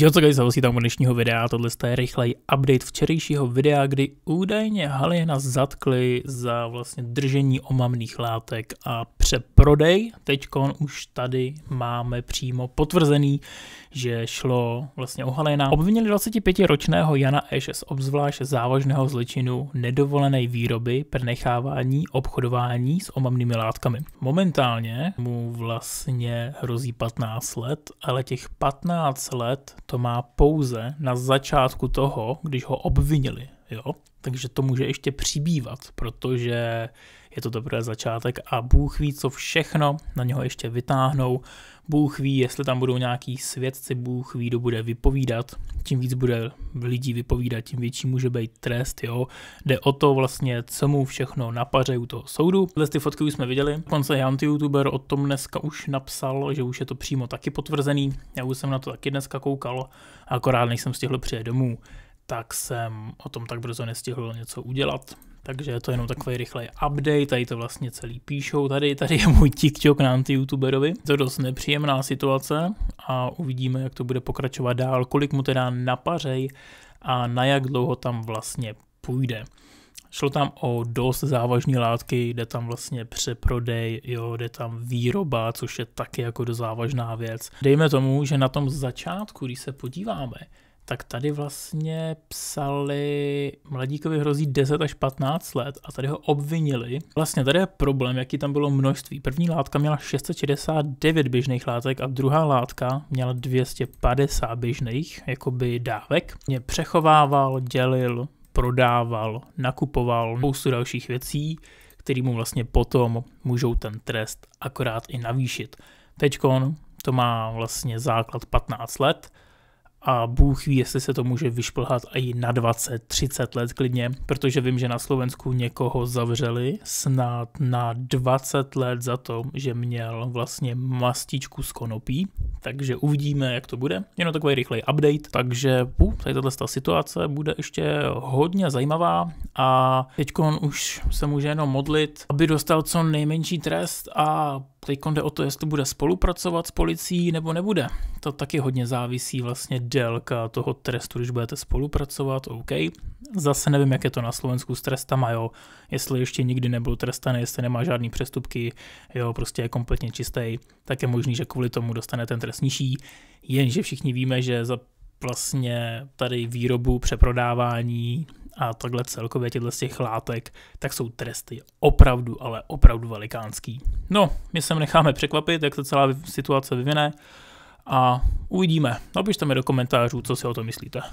Jo, co guys, tam dnešního videa, tohle je rychlej update včerejšího videa, kdy údajně Halijena zatkli za vlastně držení omamných látek a přeprodej. Teď už tady máme přímo potvrzený, že šlo vlastně o Halena. Obvinili 25-ročného Jana Eše z obzvlášť závažného zločinu nedovolené výroby, prenechávání, obchodování s omamnými látkami. Momentálně mu vlastně hrozí 15 let, ale těch 15 let to má pouze na začátku toho, když ho obvinili jo? takže to může ještě přibývat, protože je to teprve začátek a Bůh ví, co všechno na něho ještě vytáhnou, Bůh ví, jestli tam budou nějaký svědci, Bůh ví, kdo bude vypovídat, Tím víc bude lidí vypovídat, tím větší může být trest, jo. Jde o to vlastně, co mu všechno napaře u toho soudu. Tyhle ty fotky už jsme viděli, dokonce Jan YouTuber o tom dneska už napsal, že už je to přímo taky potvrzený, já už jsem na to taky dneska koukal, akorát nejsem stihl přijet domů tak jsem o tom tak brzo nestihl něco udělat. Takže je to jenom takový rychlej update, tady to vlastně celý píšou, tady, tady je můj TikTok na anti-youtuberovi. To je dost nepříjemná situace a uvidíme, jak to bude pokračovat dál, kolik mu teda napařej a na jak dlouho tam vlastně půjde. Šlo tam o dost závažné látky, jde tam vlastně přeprodej, jo, jde tam výroba, což je taky jako do závažná věc. Dejme tomu, že na tom začátku, když se podíváme, tak tady vlastně psali Mladíkovi hrozí 10 až 15 let a tady ho obvinili. Vlastně tady je problém, jaký tam bylo množství. První látka měla 669 běžných látek a druhá látka měla 250 běžných, jakoby dávek. Mě přechovával, dělil, prodával, nakupoval spoustu dalších věcí, který mu vlastně potom můžou ten trest akorát i navýšit. Teďkon to má vlastně základ 15 let, a Bůh ví, jestli se to může vyšplhat i na 20, 30 let klidně, protože vím, že na Slovensku někoho zavřeli snad na 20 let za to, že měl vlastně mastičku z konopí, takže uvidíme, jak to bude. Jenom takový rychlej update, takže uh, tady tato situace bude ještě hodně zajímavá a teď už se může jenom modlit, aby dostal co nejmenší trest a Teď jde o to, jestli bude spolupracovat s policií nebo nebude. To taky hodně závisí vlastně délka toho trestu, když budete spolupracovat, OK. Zase nevím, jak je to na Slovensku s trestama, jo. Jestli ještě nikdy nebyl trestaný, jestli nemá žádný přestupky, jo, prostě je kompletně čistý, tak je možný, že kvůli tomu dostane ten trest nižší. Jenže všichni víme, že za vlastně tady výrobu, přeprodávání a takhle celkově těchto z těch látek, tak jsou tresty opravdu, ale opravdu velikánský. No, my se necháme překvapit, jak se celá situace vyvine a uvidíme. Napište mi do komentářů, co si o to myslíte.